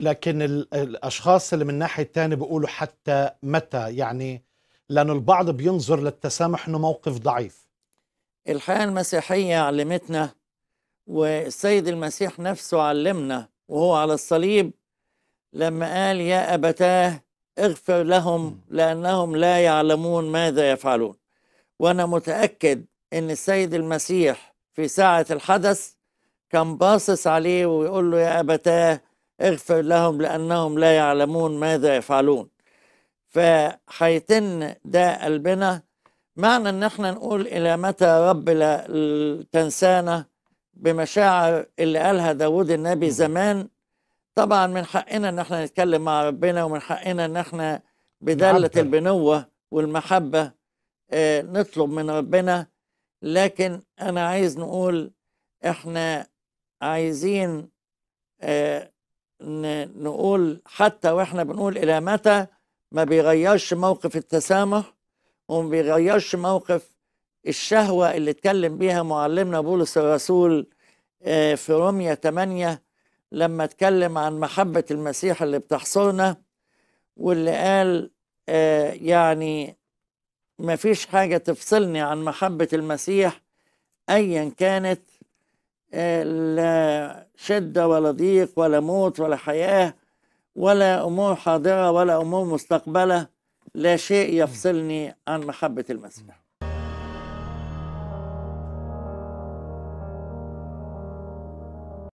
لكن الاشخاص اللي من الناحيه الثانيه بيقولوا حتى متى يعني لأن البعض بينظر للتسامح انه موقف ضعيف الحياه المسيحيه علمتنا والسيد المسيح نفسه علمنا وهو على الصليب لما قال يا ابتاه اغفر لهم لانهم لا يعلمون ماذا يفعلون وانا متاكد ان السيد المسيح في ساعه الحدث كان باصص عليه ويقول له يا ابتاه اغفر لهم لأنهم لا يعلمون ماذا يفعلون فحيتن ده قلبنا معنى ان احنا نقول الى متى رب لا تنسانا بمشاعر اللي قالها داود النبي زمان طبعا من حقنا ان احنا نتكلم مع ربنا ومن حقنا ان احنا بدالة البنوة والمحبة اه نطلب من ربنا لكن انا عايز نقول احنا عايزين اه نقول حتى واحنا بنقول الى متى ما بيغيرش موقف التسامح وما بيغيرش موقف الشهوه اللي اتكلم بيها معلمنا بولس الرسول آه، في روميا 8 لما اتكلم عن محبه المسيح اللي بتحصرنا واللي قال آه، يعني ما فيش حاجه تفصلني عن محبه المسيح ايا كانت لا شدة ولا ضيق ولا موت ولا حياة ولا أمور حاضرة ولا أمور مستقبلة لا شيء يفصلني عن محبة المسيح